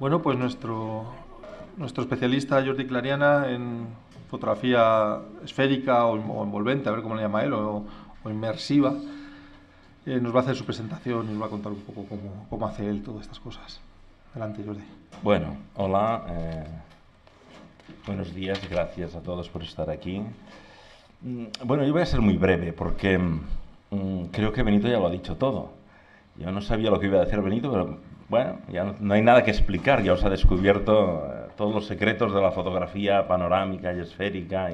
Bueno, pues nuestro, nuestro especialista Jordi Clariana en fotografía esférica o, envolvente, a ver cómo le llama él, o, inmersiva, eh, nos va a hacer su presentación y nos va a contar un poco cómo, cómo hace él todas estas cosas. Adelante, Jordi. Bueno, hola, eh, buenos días, gracias a todos por estar aquí. Mm, bueno, yo voy a ser muy breve porque mm, creo que Benito ya lo ha dicho todo. Yo no sabía lo que iba a decir Benito, pero bueno, ya no hay nada que explicar, ya os ha descubierto eh, todos los secretos de la fotografía panorámica y esférica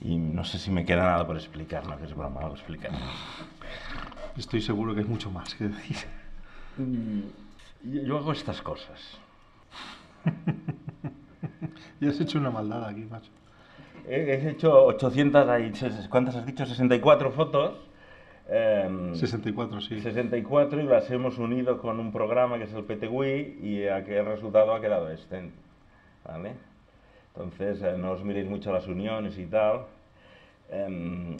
y, no sé si me queda nada por explicar, no que es broma, explicar. explicar. Estoy seguro que es mucho más que decir. Mm, yo, hago estas cosas. y has hecho una maldad aquí, macho. He, he hecho 800, ¿cuántas has dicho? 64 fotos 64, em, sí. 64 y las hemos unido con un programa que es el PTWI y a qué resultado ha quedado este. ¿Vale? Entonces, eh, no os miréis mucho las uniones y tal. Em,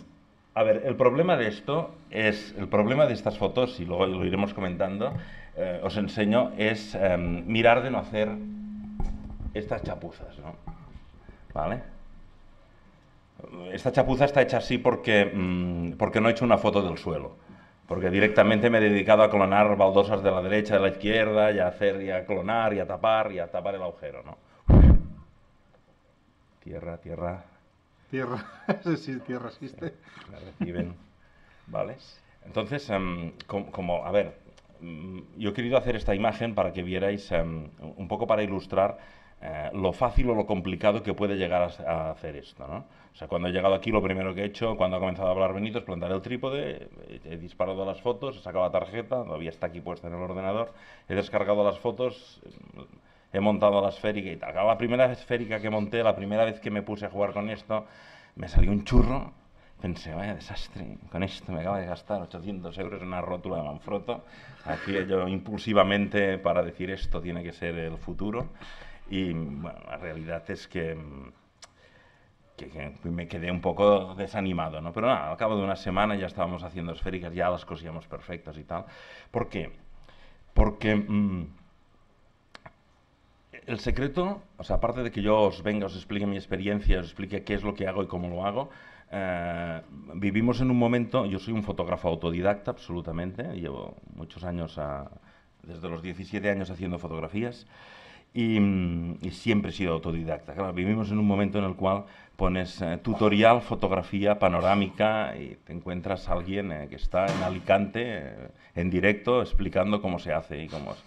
a ver, el problema de esto es, el problema de estas fotos, y luego lo iremos comentando, eh, os enseño, es em, mirar de no hacer estas chapuzas, ¿Vale? esta chapuza está hecha así mm, porque, no he hecho una foto del suelo. Porque directamente me he dedicado a clonar baldosas de la derecha, de la izquierda, y a hacer, y a clonar, y a tapar, y a tapar el agujero, ¿no? Tierra, tierra. Tierra, sí, tierra existe. La reciben, ¿vale? Entonces, em, como, a ver, mm, yo he querido hacer esta imagen para que vierais, em, un poco para ilustrar eh, lo fácil o lo complicado que puede llegar a, hacer esto. ¿no? O sea, cuando he llegado aquí, lo primero que he hecho, cuando ha comenzado a hablar Benito, es plantar el trípode, he, disparado las fotos, he sacado la tarjeta, todavía está aquí puesta en el ordenador, he descargado las fotos, mm, he montado la esférica y tal. La primera esférica que monté, la primera vez que me puse a jugar con esto, me salió un churro. Pensé, vaya desastre, con esto me acabo de gastar 800 euros en una rótula de Manfrotto. Aquí yo impulsivamente para decir esto tiene que ser el futuro. Y la realidad es mm, que, me quedé un poco desanimado, ¿no? Pero nada, al cabo de una semana ya estábamos haciendo esféricas, ya las cosíamos perfectas y tal. ¿Por qué? Porque mm, el secreto, o sea, aparte de que yo os venga, os explique mi experiencia, os explique qué es lo que hago y cómo lo hago, eh, vivimos en un momento, yo soy un fotógrafo autodidacta absolutamente, llevo muchos años, desde los 17 años haciendo fotografías, Mm, y, siempre he sido autodidacta. Claro, vivimos en un momento en el cual pones eh, tutorial, fotografía panorámica y te encuentras a alguien eh, que está en Alicante eh, en directo explicando cómo se hace y cómo es.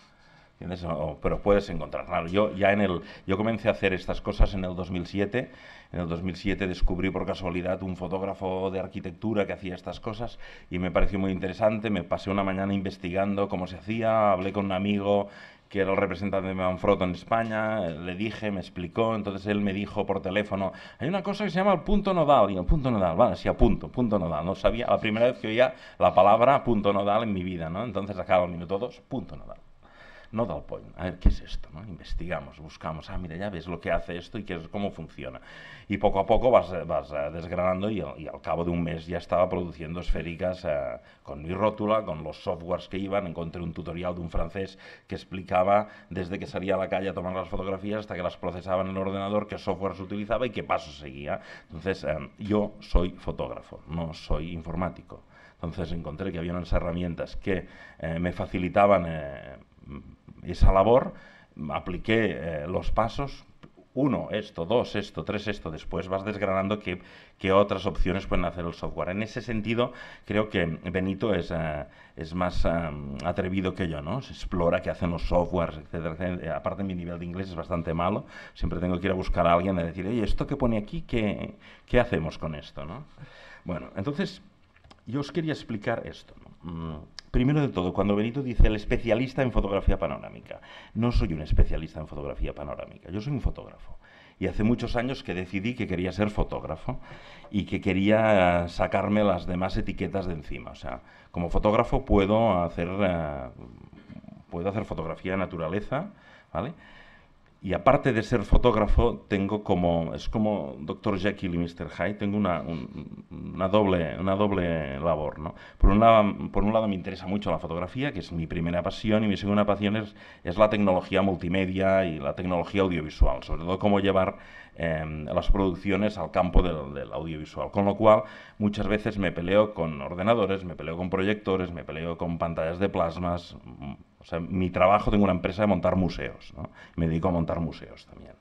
pero puedes encontrar. yo ya en el, yo comencé a hacer estas cosas en el 2007. En el 2007 descubrí por casualidad un fotógrafo de arquitectura que hacía estas cosas y me pareció muy interesante. Me pasé una mañana investigando cómo se hacía, hablé con un amigo que era el representante de Manfrotto en España, le dije, me explicó, entonces él me dijo por teléfono, hay una cosa que se llama el punto nodal, y digo, punto nodal, vale, sí, a punto, punto nodal, no sabía, la primera vez que oía la palabra punto nodal en mi vida, ¿no? Entonces acá lo minuto todos punto nodal no del point. A ver, ¿qué es esto? Investigamos, buscamos, ah, mira, ya ves lo que hace esto y qué es, cómo funciona. Y poco a poco vas, vas eh, desgranando y, al cabo de un mes ya estaba produciendo esféricas eh, con mi rótula, con los softwares que iban. Encontré un tutorial de un francés que explicaba desde que salía a la calle a tomar las fotografías hasta que las procesaban en el ordenador, qué software se utilizaba y qué paso seguía. Entonces, eh, yo soy fotógrafo, no soy informático. Entonces encontré que había unas herramientas que me facilitaban esa labor, apliqué eh, los pasos, uno, esto, dos, esto, tres, esto, después vas desgranando qué, otras opciones pueden hacer el software. En ese sentido, creo que Benito es, eh, es más eh, atrevido que yo, ¿no? Se explora qué hacen los softwares, etcétera, etcétera, Aparte, mi nivel de inglés es bastante malo. Siempre tengo que ir a buscar a alguien a decir, oye, esto que pone aquí, ¿qué, qué hacemos con esto, no? Bueno, entonces, yo os quería explicar esto, ¿no? Mm, Primero de todo, cuando Benito dice el especialista en fotografía panorámica, no soy un especialista en fotografía panorámica, yo soy un fotógrafo. Y hace muchos años que decidí que quería ser fotógrafo y que quería sacarme las demás etiquetas de encima. O sea, como fotógrafo puedo hacer, eh, puedo hacer fotografía de naturaleza, ¿vale? Y aparte de ser fotógrafo, tengo como, es como Dr. Jekyll y Mr. Hyde, tengo una, doble, una doble labor. Por, un lado, por un lado me interesa mucho la fotografía, que es mi primera pasión, y mi segunda pasión es, la tecnología multimedia y la tecnología audiovisual, sobre todo cómo llevar em, las producciones al campo del, audiovisual. Con lo cual, muchas veces me peleo con ordenadores, me peleo con proyectores, me peleo con pantallas de plasmas, o sea, mi trabajo, tengo una empresa de montar museos, ¿no? me dedico a montar museos también.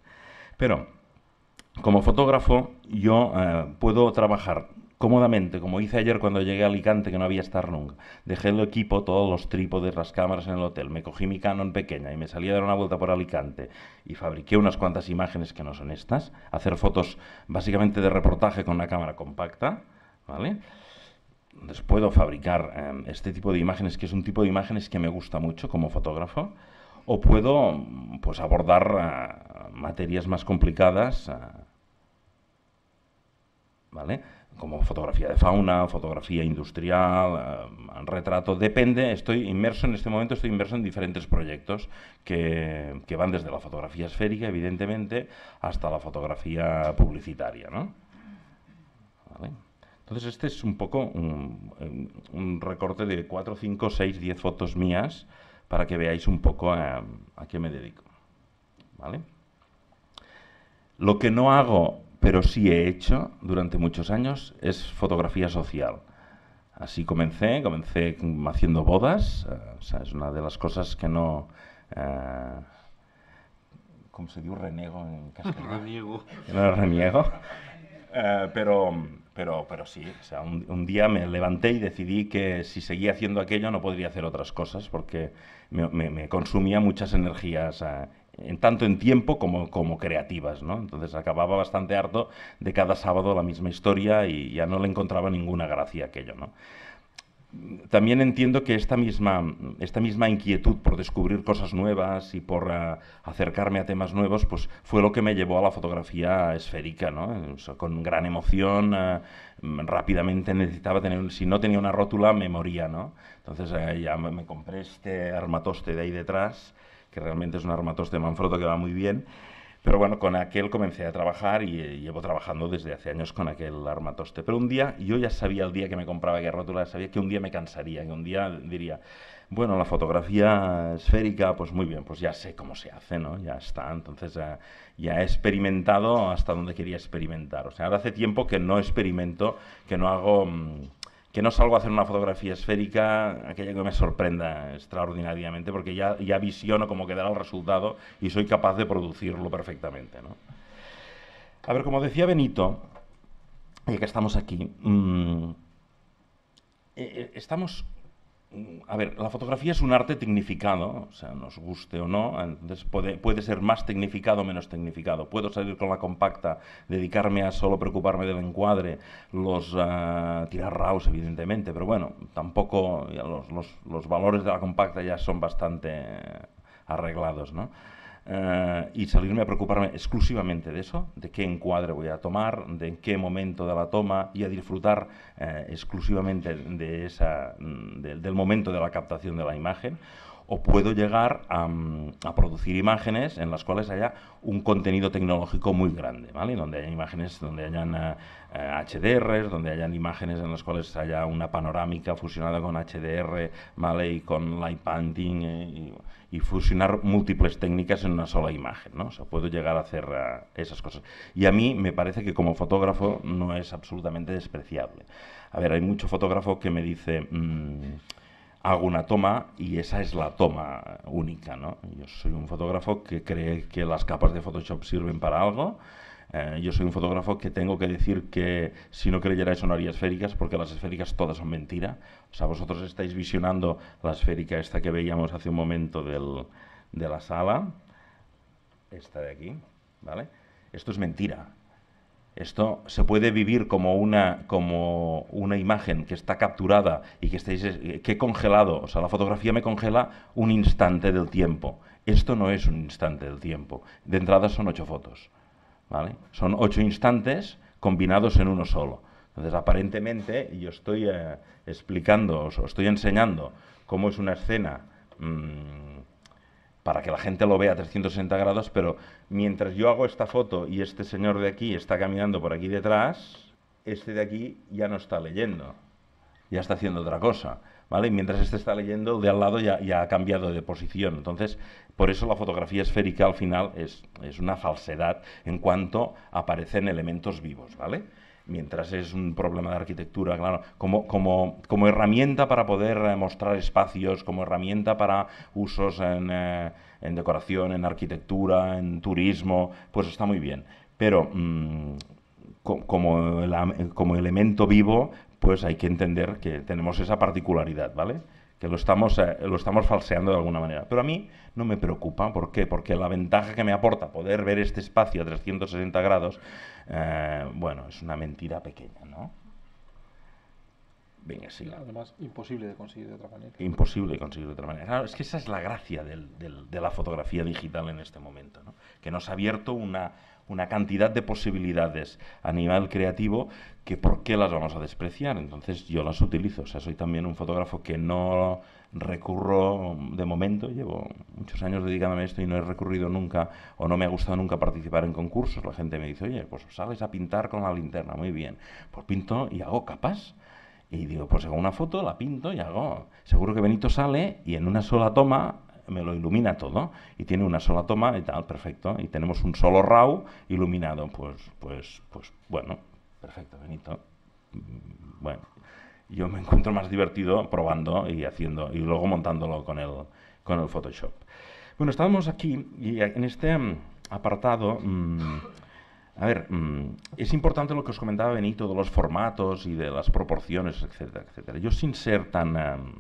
Pero como fotógrafo yo eh, puedo trabajar cómodamente, como hice ayer cuando llegué a Alicante, que no había estar nunca. Dejé el equipo, todos los trípodes, las cámaras en el hotel, me cogí mi Canon pequeña y me salí a dar una vuelta por Alicante y fabriqué unas cuantas imágenes que no son estas, hacer fotos básicamente de reportaje con una cámara compacta, ¿vale? puedo fabricar em, este tipo de imágenes, que es un tipo de imágenes que me gusta mucho como fotógrafo, o puedo pues, abordar eh, materias más complicadas, eh, ¿vale? Como fotografía de fauna, fotografía industrial, em, retrato, depende, estoy inmerso en este momento, estoy inmerso en diferentes proyectos que, que van desde la fotografía esférica, evidentemente, hasta la fotografía publicitaria, ¿no? ¿Vale? Entonces este es un poco un, recorte de 4, 5, 6, 10 fotos mías para que veáis un poco a, qué me dedico. ¿Vale? Lo que no hago, pero sí he hecho durante muchos años, es fotografía social. Así comencé, comencé haciendo bodas, eh, o sea, es una de las cosas que no... Eh, ¿Cómo se Un Renego en castellano. Reniego. No, reniego. Eh, pero, pero, sí, un, día me levanté y decidí que si seguía haciendo aquello no podría hacer otras cosas porque me, consumía muchas energías eh, en tanto en tiempo como, como creativas, ¿no? Entonces acababa bastante harto de cada sábado la misma historia y ya no le encontraba ninguna gracia aquello, ¿no? también entiendo que esta misma, esta misma inquietud por descubrir cosas nuevas y por eh, acercarme a temas nuevos, pues fue lo que me llevó a la fotografía esférica, con gran emoción, eh, rápidamente necesitaba tener, si no tenía una rótula, me moría, ¿no? Entonces eh, ya me, compré este armatoste de ahí detrás, que realmente es un armatoste de Manfrotto que va muy bien, pero bueno, con aquel comencé a trabajar y eh, llevo trabajando desde hace años con aquel armatoste. Pero un día, yo ya sabía el día que me compraba que rótula, sabía que un día me cansaría, que un día diría, bueno, la fotografía esférica, pues muy bien, pues ya sé cómo se hace, ¿no? Ya está, entonces eh, ya he experimentado hasta donde quería experimentar. O sea, ahora hace tiempo que no experimento, que no hago... Mm, que no salgo a hacer una fotografía esférica, aquella que me sorprenda extraordinariamente, porque ya, ya visiono cómo quedará el resultado y soy capaz de producirlo perfectamente. A ver, como decía Benito, ya eh, que estamos aquí, mm, eh, eh, estamos a ver, la fotografía es un arte tecnificado, o sea, nos guste o no, puede, ser más tecnificado o menos tecnificado. Puedo salir con la compacta, dedicarme a solo preocuparme del encuadre, los ah, tirar raus, evidentemente, pero bueno, tampoco los, los, los, valores de la compacta ya son bastante eh, arreglados, ¿no? Eh, y salirme a preocuparme exclusivamente de eso, de qué encuadre voy a tomar, de en qué momento de la toma y a disfrutar eh, exclusivamente de esa, mm, del momento de la captación de la imagen o puedo llegar mm, a, producir imágenes en las cuales haya un contenido tecnológico muy grande, ¿vale? Donde haya imágenes, donde hayan HDRs, eh, eh, donde hayan imágenes en las cuales haya una panorámica fusionada con HDR, ¿vale? Y con light painting eh, y, fusionar múltiples técnicas en una sola imagen, ¿no? O sea, puedo llegar a hacer esas cosas. Y a mí me parece que como fotógrafo no es absolutamente despreciable. A ver, hay mucho fotógrafo que me dice... Mm, hago una toma y esa es la toma única, ¿no? Yo soy un fotógrafo que cree que las capas de Photoshop sirven para algo. Eh, yo soy un fotógrafo que tengo que decir que si no creyera eso no haría esféricas, porque las esféricas todas son mentira. O sea, vosotros estáis visionando la esférica esta que veíamos hace un momento de la sala, esta de aquí, ¿vale? Esto es mentira. Esto se puede vivir como una, como una imagen que está capturada y que estáis, eh, que he congelado, o sea, la fotografía me congela un instante del tiempo. Esto no es un instante del tiempo. De entrada son ocho fotos, Son ocho instantes combinados en uno solo. Entonces, aparentemente, yo estoy eh, explicando, os estoy enseñando cómo es una escena mm, para que la gente lo vea a 360 grados, pero mientras yo hago esta foto y este señor de aquí está caminando por aquí detrás, este de aquí ya no está leyendo, ya está haciendo otra cosa. ¿Vale? mientras este está leyendo, de al lado ya, ha cambiado de posición. Entonces, por eso la fotografía esférica al final es una falsedad en cuanto aparecen elementos vivos, ¿vale? mientras es un problema de arquitectura, claro, como, herramienta para poder eh, mostrar espacios, como herramienta para usos eh, en, decoración, en arquitectura, en turismo, pues está muy bien. Pero mm, como, como elemento vivo, pues hay que entender que tenemos esa particularidad, ¿vale? que lo estamos, eh, lo estamos falseando de alguna manera. Pero a mí no me preocupa, ¿por qué? Porque la ventaja que me aporta poder ver este espacio a 360 grados, eh, bueno, es una mentira pequeña, ¿no? Venga, sí. Además, imposible de conseguir de otra manera. Imposible de conseguir de otra manera. Claro, es que esa es la gracia de la fotografía digital en este momento, ¿no? Que nos ha abierto una una cantidad de posibilidades a nivel creativo que por qué las vamos a despreciar. Entonces yo las utilizo. O sea, soy también un fotógrafo que no recurro de momento, llevo muchos años dedicándome a esto y no he recurrido nunca o no me ha gustado nunca participar en concursos. La gente me dice, oye, pues sales a pintar con la linterna, muy bien. Pues pinto y hago capas. Y digo, pues hago una foto, la pinto y hago. Seguro que Benito sale y en una sola toma me lo ilumina todo y tiene una sola toma y tal, perfecto. Y tenemos un solo RAW iluminado, pues, pues, pues bueno, perfecto, Benito. Mm, bueno, yo me encuentro más divertido probando y haciendo y luego montándolo con el, con el Photoshop. Bueno, estábamos aquí y en este mm, apartado... Mm, a ver, es importante lo que os comentaba Benito de los formatos y de las proporciones, etcétera, etcétera. Yo sin ser tan... Em,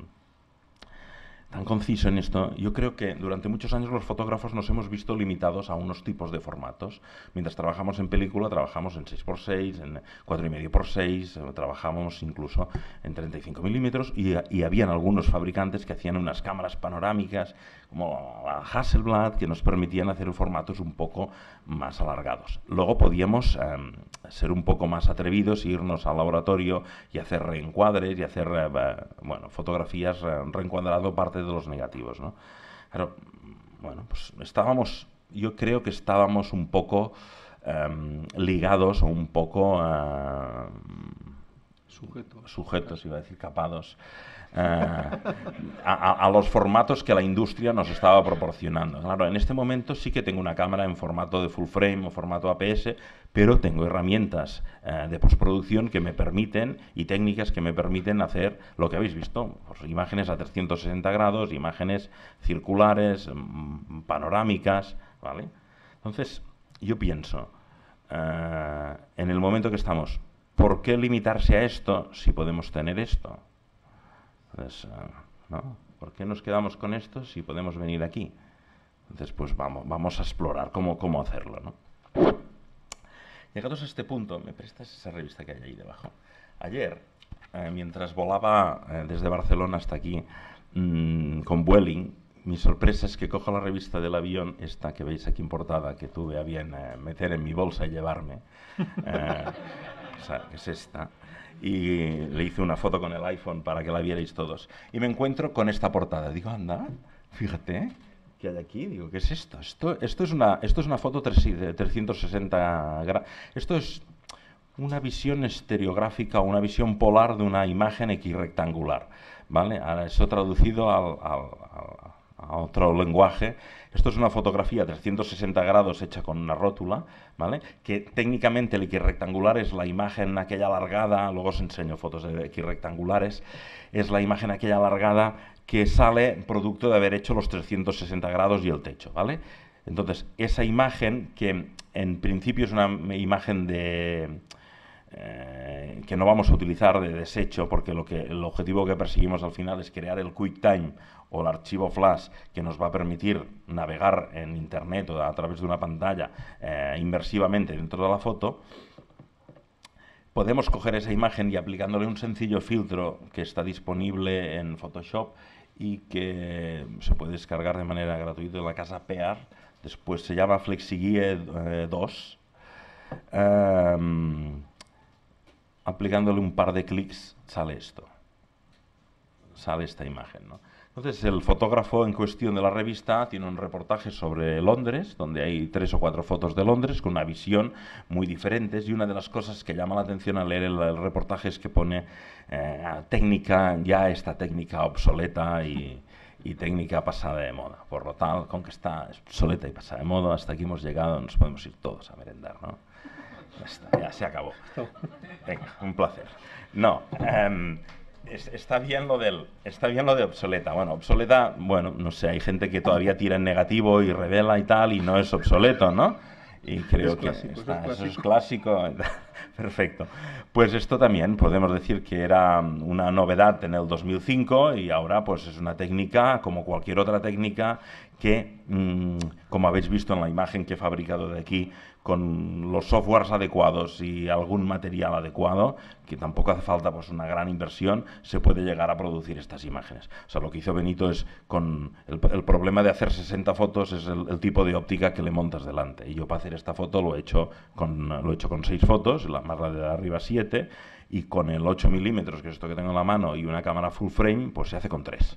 tan conciso en esto, yo creo que durante muchos años los fotógrafos nos hemos visto limitados a unos tipos de formatos. Mientras trabajamos en película, trabajamos en 6x6, en 4,5x6, eh, trabajamos incluso en 35 milímetros y, y habían algunos fabricantes que hacían unas cámaras panorámicas como la Hasselblad que nos permitían hacer formatos un poco más alargados. Luego podíamos... Em, ser un poco más atrevidos, irnos al laboratorio y hacer reencuadres y hacer, eh, bueno, fotografías eh, reencuadrado parte de los negativos, ¿no? bueno, pues estábamos, yo creo que estábamos un poco em, ligados o un poco... Eh, Sujetos. Sujetos, iba a decir capados. Eh, a, los formatos que la industria nos estaba proporcionando. Claro, en este momento sí que tengo una cámara en formato de full frame o formato APS, pero tengo herramientas eh, de postproducción que me permiten y técnicas que me permiten hacer lo que habéis visto, pues, imágenes a 360 grados, imágenes circulares, mm, panorámicas, ¿vale? Entonces, yo pienso, eh, en el momento que estamos ¿por qué limitarse a esto si podemos tener esto? Eh, ¿Por qué nos quedamos con esto si podemos venir aquí? Entonces, pues vamos, vamos a explorar cómo, cómo hacerlo, Llegados a este punto, ¿me prestas esa revista que hay ahí debajo? Ayer, eh, mientras volaba eh, desde Barcelona hasta aquí mm, con Vueling, mi sorpresa es que cojo la revista del avión, esta que veis aquí importada, que tuve a bien meter en mi bolsa y llevarme. que es esta, y le hice una foto con el iPhone para que la vierais todos. Y me encuentro con esta portada. Digo, anda, fíjate, ¿qué hay aquí? Digo, ¿qué es esto? Esto, esto, es, una, esto es una foto 360 eh, grados. Esto es una visión estereográfica, una visión polar de una imagen equirectangular. ¿vale? Ahora eso traducido al otro lenguaje. Esto es una fotografía 360 grados hecha con una rótula, ¿vale? Que técnicamente el rectangular es la imagen aquella alargada, luego os enseño fotos de rectangulares es la imagen aquella alargada que sale producto de haber hecho los 360 grados y el techo, ¿vale? Entonces, esa imagen que en principio es una imagen de... Eh, que no vamos a utilizar de desecho porque lo que, el objetivo que perseguimos al final es crear el quick QuickTime o el archivo flash que nos va a permitir navegar en Internet o a través de una pantalla eh, inversivamente dentro de la foto, podemos coger esa imagen y aplicándole un sencillo filtro que está disponible en Photoshop y que se puede descargar de manera gratuita en la casa Pear, después se llama FlexiGuide 2, eh, em, aplicándole un par de clics sale esto, sale esta imagen. ¿no? Entonces, el fotógrafo en cuestión de la revista tiene un reportaje sobre Londres, donde hay tres o cuatro fotos de Londres con una visión muy diferente. Y una de las cosas que llama la atención al leer el, reportaje es que pone eh, técnica, ya esta técnica obsoleta y, técnica pasada de moda. Por lo tal, con que está obsoleta y pasada de moda, hasta aquí hemos llegado, nos podemos ir todos a merendar, ¿no? Ya, se acabó. Venga, un placer. No. Em, está bien lo del está bien de obsoleta. Bueno, obsoleta, bueno, no sé, hay gente que todavía tira en negativo y revela y tal y no es obsoleto, ¿no? Y creo que eso es clásico. Perfecto. Pues esto también podemos decir que era um, una novedad en el 2005 y ahora pues es una técnica como cualquier otra técnica que, mm, como habéis visto en la imagen que he fabricado de aquí, con los softwares adecuados y algún material adecuado, que tampoco hace falta pues, una gran inversión, se puede llegar a producir estas imágenes. O sea, lo que hizo Benito es con el, problema de hacer 60 fotos es el, tipo de óptica que le montas delante. Y yo para hacer esta foto lo he hecho con, lo he hecho con 6 fotos, la, más la de arriba 7, y con el 8 milímetros, que es esto que tengo en la mano, y una cámara full frame, pues se hace con 3.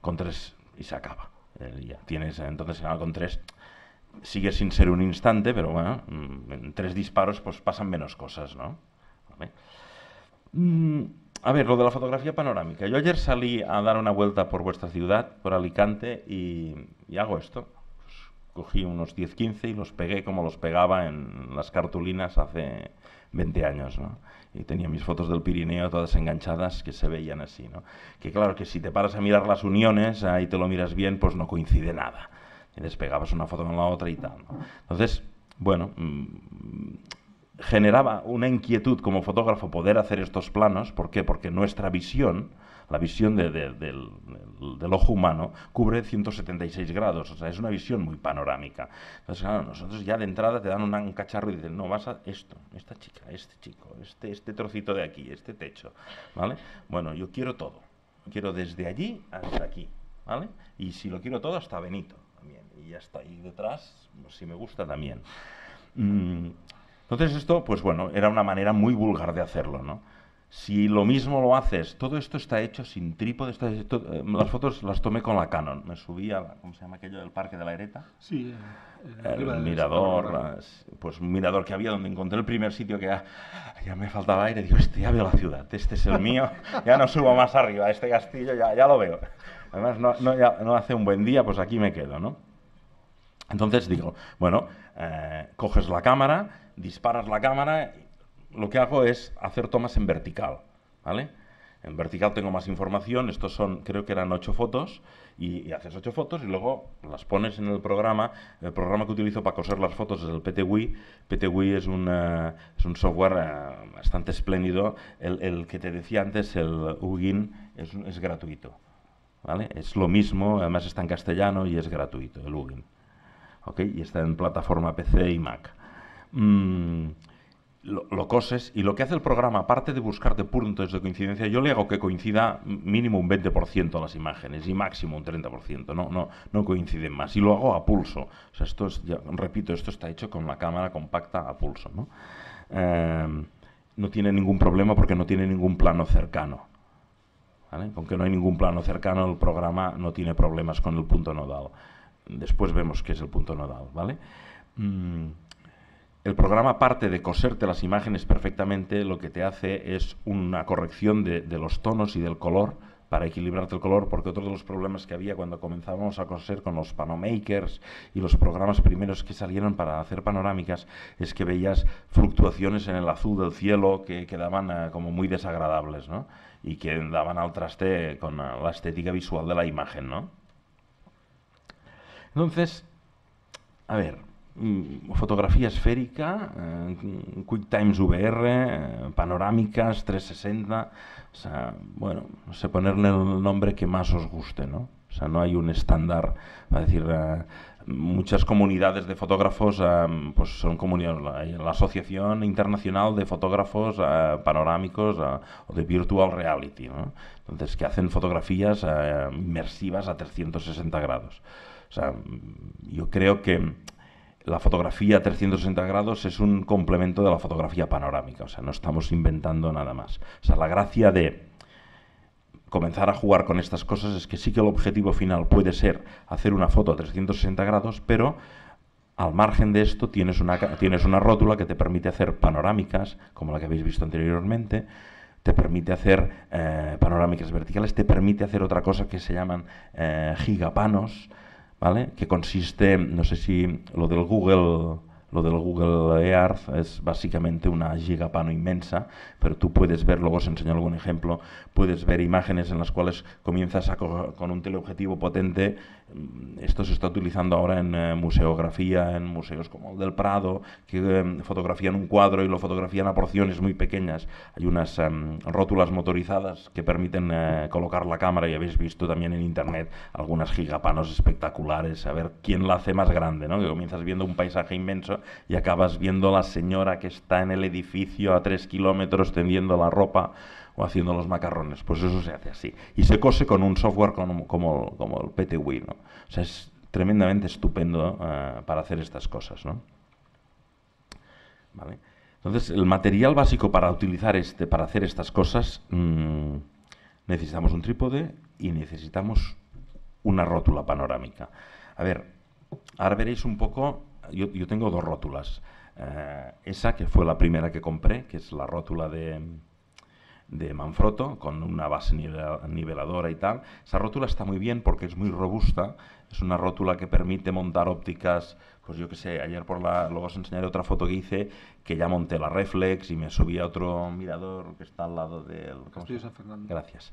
Con 3 y se acaba. Eh, ya tienes, entonces con 3 sigue sin ser un instante, pero bueno, mm, en tres disparos pues pasan menos cosas, ¿no? Mm, a ver, lo de la fotografía panorámica. Yo ayer salí a dar una vuelta por vuestra ciudad, por Alicante, y, hago esto. Pues, cogí unos 10-15 y los pegué como los pegaba en las cartulinas hace 20 años, ¿no? y tenía mis fotos del Pirineo todas enganchadas que se veían así, ¿no? Que claro, que si te paras a mirar las uniones, ahí te lo miras bien, pues no coincide nada y despegabas una foto con la otra y tal. Entonces, bueno, mm, generaba una inquietud como fotógrafo poder hacer estos planos. ¿Por qué? Porque nuestra visión, la visión del, ojo humano, cubre 176 grados. O sea, es una visión muy panorámica. Entonces, claro, nosotros ya de entrada te dan un cacharro y dicen, no, vas a esto, esta chica, este chico, este, este trocito de aquí, este techo. ¿Vale? Bueno, yo quiero todo. Quiero desde allí hasta aquí. ¿Vale? Y si lo quiero todo, hasta Benito. Y ya ahí detrás, si me gusta también. Mm, entonces esto, pues bueno, era una manera muy vulgar de hacerlo, ¿no? Si lo mismo lo haces, todo esto está hecho sin trípode. Eh, las fotos las tomé con la Canon. Me subí a, ¿cómo se llama aquello? del Parque de la Ereta. Sí, eh, el, mirador, pues un mirador que había donde encontré el primer sitio que ya, me faltaba aire. Digo, este ya veo la ciudad, este es el mío, ya no subo más arriba, este castillo ya, ya lo veo. Además, no, hace un buen día, pues aquí me quedo, ¿no? Entonces digo, bueno, eh, coges la cámara, disparas la cámara lo que hago es hacer tomas en vertical, ¿vale? En vertical tengo más información, estos son, creo que eran ocho fotos, y, haces ocho fotos y luego las pones en el programa, el programa que utilizo para coser las fotos es el PTWI, PTWI es, eh, es un software eh, bastante espléndido, el, que te decía antes, el UGIN, es, es gratuito, ¿vale? Es lo mismo, además está en castellano y es gratuito, el UGIN, ¿ok? Y está en plataforma PC y Mac. Mm, lo, coses y lo que hace el programa, aparte de buscarte puntos de coincidencia, yo le hago que coincida mínimo un 20% a las imágenes y máximo un 30%, no, no, no coinciden más. Y lo hago a pulso. O sea, esto es, repito, esto está hecho con la cámara compacta a pulso. ¿no? Eh, no tiene ningún problema porque no tiene ningún plano cercano. ¿vale? Con que no hay ningún plano cercano, el programa no tiene problemas con el punto nodal. Después vemos qué es el punto nodal. ¿vale? Mm. El programa, aparte de coserte las imágenes perfectamente, lo que te hace es una corrección de, los tonos y del color para equilibrarte el color, porque otro de los problemas que había cuando comenzábamos a coser con los panomakers y los programas primeros que salieron para hacer panorámicas es que veías fluctuaciones en el azul del cielo que quedaban eh, como muy desagradables, ¿no? Y que daban al traste con eh, la estética visual de la imagen, Entonces, a ver, Mm, fotografía esférica, eh, Quick Times VR, eh, panorámicas, 360, o sea, bueno, se sé, ponerle el nombre que más os guste, ¿no? O sea, no hay un estándar, es decir, eh, muchas comunidades de fotógrafos, pues son comunidades, la, la, Asociación Internacional de Fotógrafos Panorámicos o de Virtual Reality, ¿no? Entonces, que hacen fotografías inmersivas a 360 grados. O sea, yo creo que la fotografía 360 grados es un complemento de la fotografía panorámica, o sea, no estamos inventando nada más. O sea, la gracia de comenzar a jugar con estas cosas es que sí que el objetivo final puede ser hacer una foto a 360 grados, pero al margen de esto tienes una, tienes una rótula que te permite hacer panorámicas, como la que habéis visto anteriormente, te permite hacer eh, panorámicas verticales, te permite hacer otra cosa que se llaman eh, gigapanos, que consiste, no sé si lo del Google, lo del Google Earth es básicamente una gigapano inmensa, pero tú puedes ver, luego os enseño algún ejemplo, puedes ver imágenes en las cuales comienzas a con un teleobjetivo potente Mm, esto se está utilizando ahora en eh, museografía, en museos como el del Prado, que em, fotografían un cuadro y lo fotografían a porciones muy pequeñas. Hay unas em, rótulas motorizadas que permiten eh, colocar la cámara y habéis visto también en internet algunas gigapanos espectaculares, a ver quién la hace más grande, ¿no? Que comienzas viendo un paisaje inmenso y acabas viendo a la señora que está en el edificio a tres kilómetros tendiendo la ropa o haciendo los macarrones. Pues eso se hace así. Y se cose con un software como, como, el PTWI. ¿no? O sea, es tremendamente estupendo eh, para hacer estas cosas. ¿no? Entonces, el material básico para utilizar este, para hacer estas cosas, mm, necesitamos un trípode y necesitamos una rótula panorámica. A ver, ahora veréis un poco, yo, tengo dos rótulas. Eh, esa que fue la primera que compré, que es la rótula de, de Manfrotto con una base niveladora y tal. Esa rótula está muy bien porque es muy robusta, es una rótula que permite montar ópticas, pues yo qué sé, ayer por la, luego os enseñaré otra foto que hice, que ya monté la reflex y me subí a otro mirador que está al lado del... Castillo San Gracias.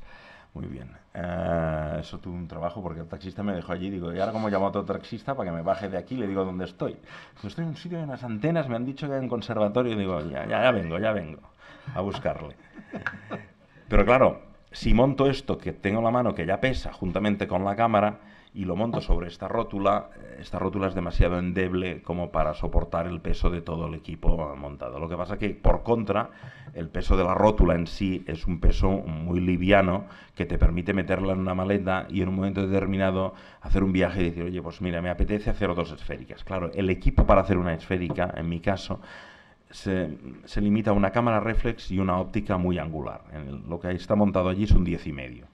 Muy bien. Eh, eso tuvo un trabajo porque el taxista me dejó allí. Digo, ¿y ahora cómo llamo a otro taxista para que me baje de aquí? Le digo dónde estoy. estoy en un sitio de unas antenas, me han dicho que hay un conservatorio. Digo, ya, ya, ya vengo, ya vengo a buscarle. Pero claro, si monto esto que tengo en la mano, que ya pesa, juntamente con la cámara, y lo monto sobre esta rótula. Eh, esta rótula es demasiado endeble como para soportar el peso de todo el equipo montado. Lo que pasa que, por contra, el peso de la rótula en sí es un peso muy liviano que te permite meterla en una maleta y en un momento determinado hacer un viaje y decir, oye, pues mira, me apetece hacer dos esféricas. Claro, el equipo para hacer una esférica, en mi caso, se, se limita a una cámara reflex y una óptica muy angular. lo que está montado allí es un 10,5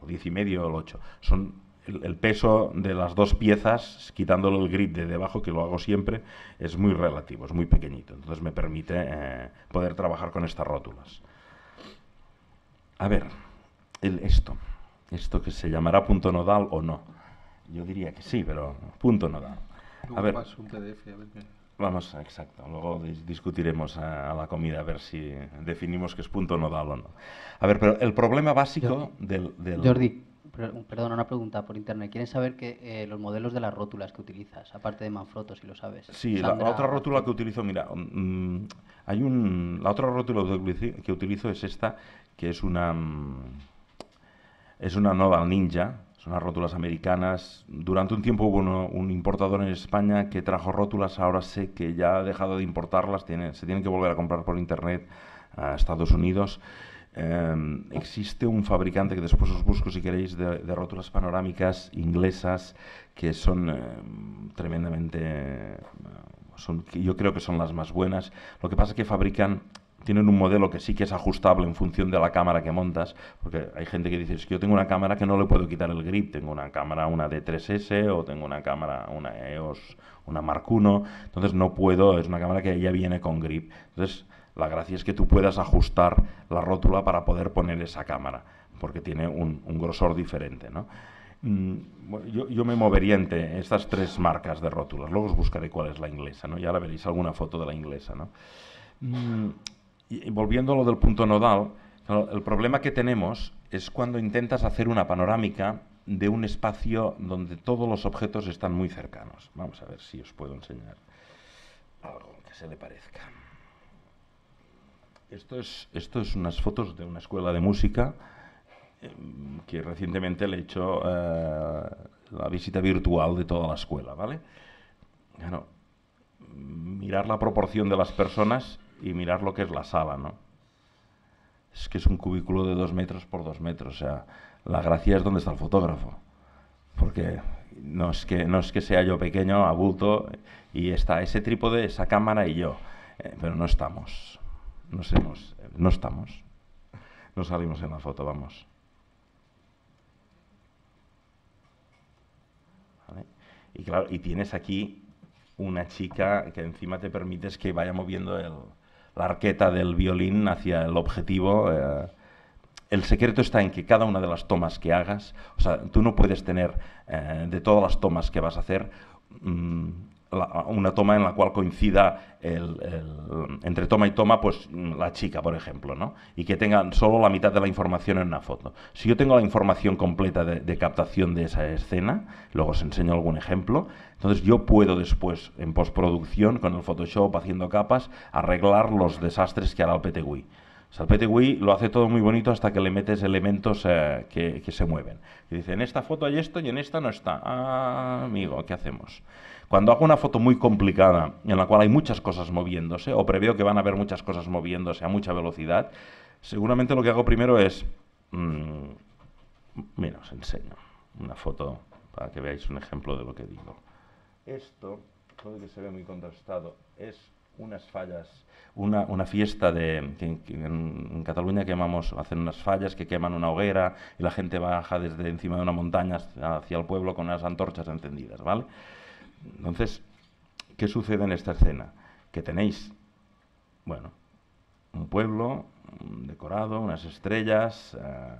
o 10,5 o el 8. Son el, peso de las dos piezas, quitándolo el grip de debajo, que lo hago siempre, es muy relativo, es muy pequeñito. Entonces me permite eh, poder trabajar con estas rótulas. A ver, el, esto, esto que se llamará punto nodal o no. Yo diría que sí, pero punto nodal. A ver, vamos, exacto. Luego discutiremos a, la comida a ver si definimos que es punto nodal o no. A ver, pero el problema básico del... Jordi, perdona, una pregunta por internet. Quieren saber qué eh, los modelos de las rótulas que utilizas, aparte de Manfrotto, si lo sabes. Sí, la, otra rótula que utilizo, mira, mm, hay un, la otra rótula que utilizo es esta, que es una, mm, es una nueva ninja, son las rótulas americanas. Durante un tiempo hubo un importador en España que trajo rótulas, ahora sé que ya ha dejado de importarlas, tiene, se tienen que volver a comprar por internet a Estados Unidos. Em, existe un fabricante que después os busco si queréis de, rótulas panorámicas inglesas que son em, tremendamente eh, son, yo creo que son las más buenas lo que pasa es que fabrican tienen un modelo que sí que es ajustable en función de la cámara que montas, porque hay gente que dice, es que yo tengo una cámara que no le puedo quitar el grip, tengo una cámara, una D3S o tengo una cámara, una EOS, una Mark I, entonces no puedo, es una cámara que ya viene con grip. Entonces, la gracia es que tú puedas ajustar la rótula para poder poner esa cámara, porque tiene un, grosor diferente. Mm, yo, me movería entre estas tres marcas de rótulas. Luego os buscaré cuál es la inglesa, ¿no? Y ahora veréis alguna foto de la inglesa, mm, volviendo a lo del punto nodal, el problema que tenemos es cuando intentas hacer una panorámica de un espacio donde todos los objetos están muy cercanos. Vamos a ver si os puedo enseñar algo que se le parezca. Esto es, esto es unas fotos de una escuela de música em, que recientemente le he hecho eh, la visita virtual de toda la escuela, ¿vale? mirar la proporción de las personas y mirar lo que es la sala, ¿no? Es que es un cubículo de dos metros por dos metros, o sea, la gracia es donde está el fotógrafo, porque no es que, no es que sea yo pequeño, adulto, y está ese trípode, esa cámara y yo, eh, pero no estamos nos hemos, no estamos, no salimos en la foto, vamos. Y claro, y tienes aquí una chica que encima te permites que vaya moviendo la arqueta del violín hacia el objetivo. Eh. el secreto está en que cada una de las tomas que hagas, o sea, tú no puedes tener eh, de todas las tomas que vas a hacer, mm, una toma en la cual coincida entre toma y toma, pues la chica, por ejemplo, ¿no? Y que tengan solo la mitad de la información en una foto. Si yo tengo la información completa de, captación de esa escena, luego os enseño algún ejemplo, entonces yo puedo después, en postproducción, con el Photoshop, haciendo capas, arreglar los desastres que hará el ptgui O sea, el ptgui lo hace todo muy bonito hasta que le metes elementos eh, que, se mueven. Y dice, en esta foto hay esto y en esta no está. Ah, amigo, ¿qué hacemos? Cuando hago una foto muy complicada, en la cual hay muchas cosas moviéndose, o preveo que van a haber muchas cosas moviéndose a mucha velocidad, seguramente lo que hago primero es... Mm, mira, os enseño una foto para que veáis un ejemplo de lo que digo. Esto, lo que se ve muy contrastado, es unas fallas, una, fiesta de, en, Cataluña quemamos, hacen unas fallas que queman una hoguera y la gente baja desde encima de una montaña hacia el pueblo con unas antorchas encendidas, ¿vale? Entonces, ¿qué sucede en esta escena? Que tenéis, bueno, un pueblo, un decorado, unas estrellas, eh,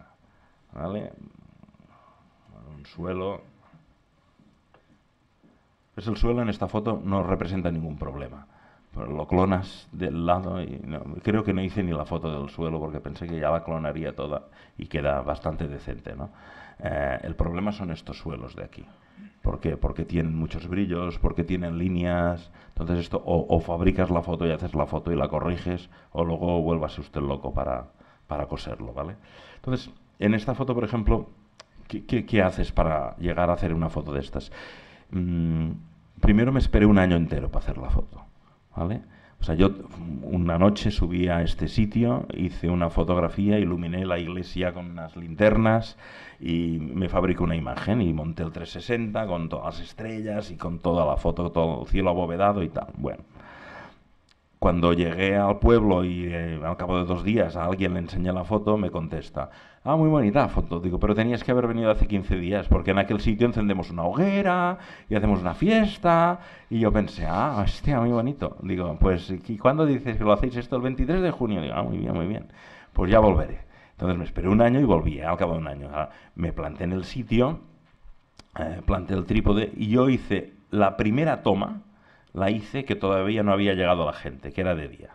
¿vale? Un suelo. Pues el suelo en esta foto no representa ningún problema. Pues lo clonas del lado y creo que no hice ni la foto del suelo porque pensé que ya la clonaría toda y queda bastante decente, ¿no? Eh, el problema son estos suelos de aquí. ¿Por qué? Porque tienen muchos brillos, porque tienen líneas. Entonces esto, o, fabricas la foto y haces la foto y la corriges, o luego vuelvas usted loco para, coserlo, ¿vale? Entonces, en esta foto, por ejemplo, ¿qué, haces para llegar a hacer una foto de estas? Mm, primero me esperé un año entero para hacer la foto, ¿vale? O sea, yo una noche subí a este sitio, hice una fotografía, iluminé la iglesia con unas linternas y me fabrico una imagen y monté el 360 con todas las estrellas y con toda la foto, todo el cielo abovedado y tal. Bueno, cuando llegué al pueblo y eh, al cabo de dos días a alguien le enseñé la foto, me contesta, ah, muy bonita la foto. Digo, pero tenías que haber venido hace 15 días, porque en aquel sitio encendemos una hoguera y hacemos una fiesta. Y yo pensé, ah, hostia, muy bonito. Digo, pues, ¿y cuándo dices que lo hacéis esto? El 23 de junio. Digo, ah, muy bien, muy bien. Pues ya volveré. Entonces me esperé un año y volví, ¿eh? al cabo de un año. Ah, me planté en el sitio, eh, planté el trípode y yo hice la primera toma, la hice que todavía no había llegado a la gente, que era de día.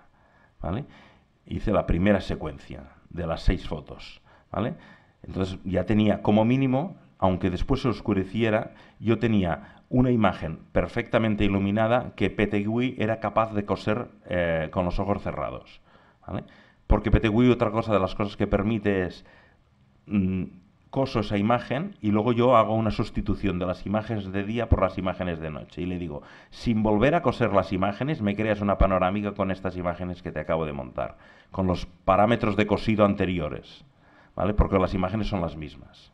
Hice la primera secuencia de las seis fotos. ¿vale? Entonces ya tenía como mínimo, aunque después se oscureciera, yo tenía una imagen perfectamente iluminada que Petegui era capaz de coser eh, con los ojos cerrados. ¿vale? Porque Petegui otra cosa de las cosas que permite es... Mm, coso esa imagen y luego yo hago una sustitución de las imágenes de día por las imágenes de noche. Y le digo, sin volver a coser las imágenes, me creas una panorámica con estas imágenes que te acabo de montar, con los parámetros de cosido anteriores, ¿vale? Porque las imágenes son las mismas.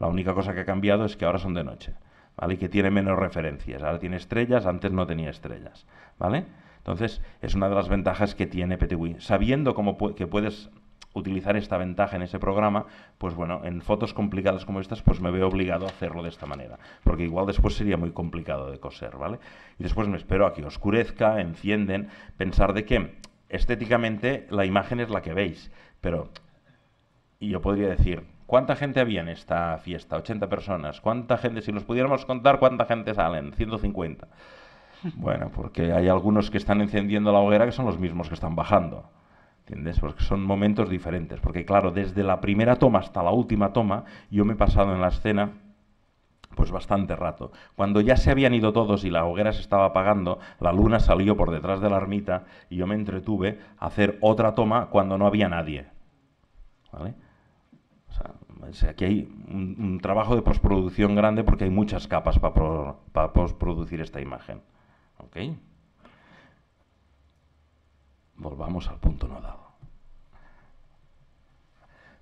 La única cosa que ha cambiado es que ahora son de noche, ¿vale? Y que tiene menos referencias. Ahora tiene estrellas, antes no tenía estrellas, ¿vale? Entonces, es una de las ventajas que tiene PTWin. Sabiendo cómo que puedes utilizar esta ventaja en ese programa, pues bueno, en fotos complicadas como estas, pues me veo obligado a hacerlo de esta manera, porque igual después sería muy complicado de coser, ¿vale? Y después me espero a que oscurezca, encienden, pensar de que estéticamente la imagen es la que veis, pero y yo podría decir, ¿cuánta gente había en esta fiesta? 80 personas. ¿Cuánta gente? Si los pudiéramos contar, ¿cuánta gente salen? 150. Bueno, porque hay algunos que están encendiendo la hoguera que son los mismos que están bajando. ¿Entiendes? Porque son momentos diferentes. Porque claro, desde la primera toma hasta la última toma, yo me he pasado en la escena pues bastante rato. Cuando ya se habían ido todos y la hoguera se estaba apagando, la luna salió por detrás de la ermita y yo me entretuve a hacer otra toma cuando no había nadie. ¿Vale? O sea, aquí hay un, trabajo de postproducción grande porque hay muchas capas para, postproducir esta imagen. ¿Ok? volvamos al punto nodal.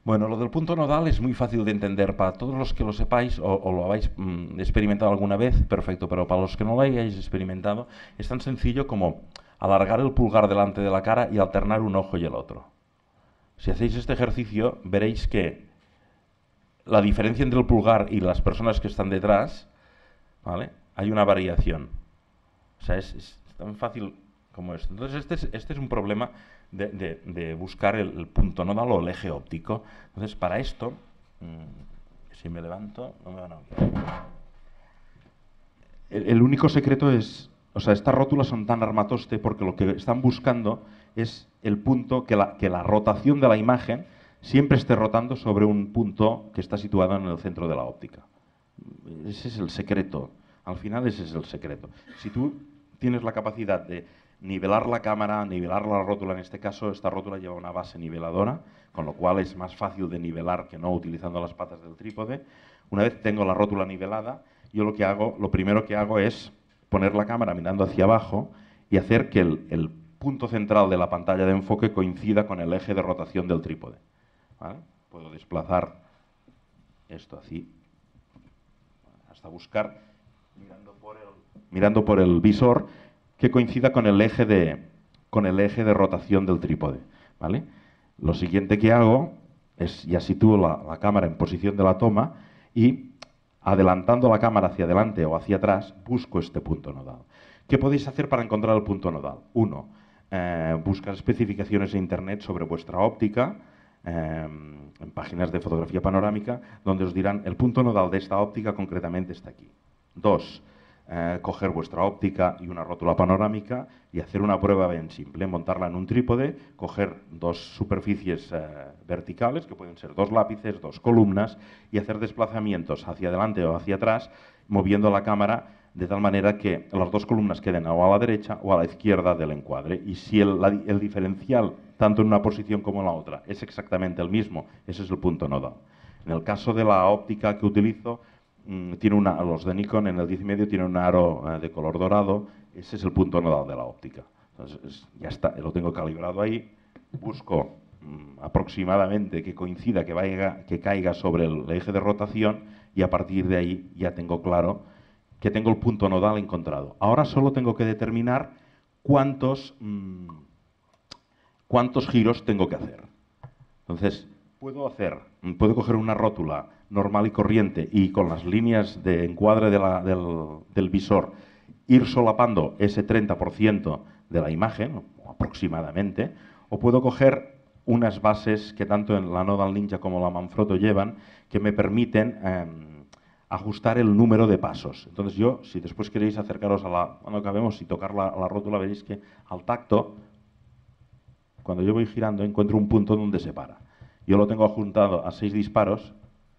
Bueno, lo del punto nodal es muy fácil de entender para todos los que lo sepáis o, lo habéis mm, experimentado alguna vez, perfecto, pero para los que no lo hayáis experimentado, es tan sencillo como alargar el pulgar delante de la cara y alternar un ojo y el otro. Si hacéis este ejercicio, veréis que la diferencia entre el pulgar y las personas que están detrás, ¿vale? Hay una variación. O sea, es tan fácil esto. Entonces, este, este es, un problema de, buscar el, punto nodal o el eje óptico. Entonces, para esto, mm, si me levanto, no El, único secreto es, o sea, estas rótulas son tan armatoste porque lo que están buscando es el punto que la rotación de la imagen siempre esté rotando sobre un punto que está situado en el centro de la óptica. Ese es el secreto. Al final ese es el secreto. Si tú tienes la capacidad de nivelar la cámara, nivelar la rótula. En este caso, esta rótula lleva una base niveladora, con lo cual es más fácil de nivelar que no utilizando las patas del trípode. Una vez tengo la rótula nivelada, yo lo que hago, lo primero que hago es poner la cámara mirando hacia abajo y hacer que el, punto central de la pantalla de enfoque coincida con el eje de rotación del trípode. Puedo desplazar esto así hasta buscar mirando por el visor que coincida con el eje de, con el eje de rotación del trípode. ¿vale? Lo siguiente que hago es ya sitúo la, cámara en posición de la toma y adelantando la cámara hacia adelante o hacia atrás, busco este punto nodal. ¿Qué podéis hacer para encontrar el punto nodal? Uno, eh, buscar especificaciones en Internet sobre vuestra óptica, eh, en páginas de fotografía panorámica, donde os dirán el punto nodal de esta óptica concretamente está aquí. Dos, eh, coger vuestra óptica y una rótula panorámica y hacer una prueba bien simple, montarla en un trípode, coger dos superficies eh, verticales, que pueden ser dos lápices, dos columnas, y hacer desplazamientos hacia adelante o hacia atrás, moviendo la cámara de tal manera que las dos columnas queden o a la derecha o a la izquierda del encuadre. Y si el, el diferencial, tanto en una posición como en la otra, es exactamente el mismo, ese es el punto nodal. En el caso de la óptica que utilizo, Mm, tiene una, los de Nikon en el medio tiene un aro eh, de color dorado, ese es el punto nodal de la óptica. ya está, lo tengo calibrado ahí, busco mm, aproximadamente que coincida, que, vaya, que caiga sobre el eje de rotación y a partir de ahí ya tengo claro que tengo el punto nodal encontrado. Ahora solo tengo que determinar cuántos, mm, cuántos giros tengo que hacer. Entonces, puedo hacer, puedo coger una rótula normal y corriente y con las líneas de encuadre del, visor ir solapando ese 30% de la imagen, aproximadamente, o puedo coger unas bases que tanto en la Nodal Ninja como la Manfrotto llevan, que me permiten em, ajustar el número de pasos. Entonces yo, si después queréis acercaros a la, cuando acabemos y tocar la, rótula, veréis que al tacto, cuando yo voy girando, encuentro un punto donde se para. Yo lo tengo juntado a seis disparos,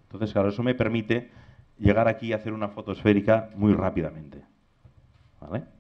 entonces, claro, eso me permite llegar aquí y hacer una foto esférica muy rápidamente. ¿Vale?